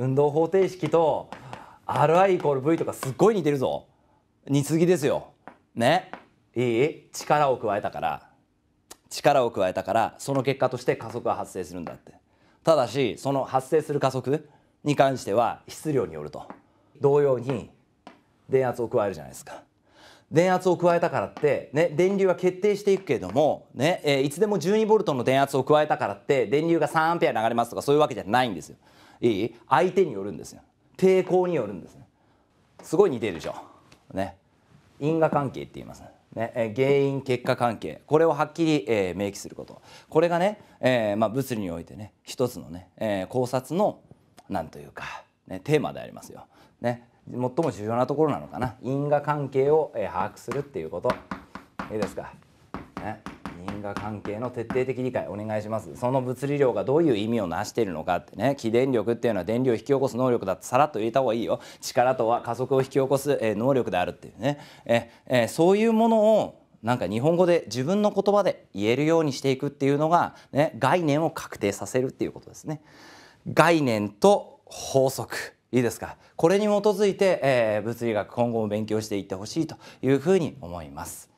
運動方程式と Ri イコール V とかすっごい似てるぞ似すぎですよねいい力を加えたから力を加えたからその結果として加速が発生するんだってただしその発生する加速に関しては質量によると同様に電圧を加えるじゃないですか電圧を加えたからって、ね、電流は決定していくけれども、ねえー、いつでも 12V の電圧を加えたからって電流が3 a ペア流れますとかそういうわけじゃないんですよいい相手によるんですよ抵抗によるんですすごい似てるでしょね因果関係って言いますね、原因結果関係これをはっきり、えー、明記することこれがね、えーまあ、物理においてね一つのね、えー、考察のなんというか、ね、テーマでありますよ。ね最も重要なところなのかな因果関係を、えー、把握するっていうこといいですか、ね、因果関係の徹底的理解お願いしますその物理量がどういう意味を成しているのかってね起電力っていうのは電流を引き起こす能力だってさらっと入れた方がいいよ力とは加速を引き起こす、えー、能力であるっていうね、ええー、そういうものをなんか日本語で自分の言葉で言えるようにしていくっていうのが、ね、概念を確定させるっていうことですね。概念と法則いいですかこれに基づいて、えー、物理学今後も勉強していってほしいというふうに思います。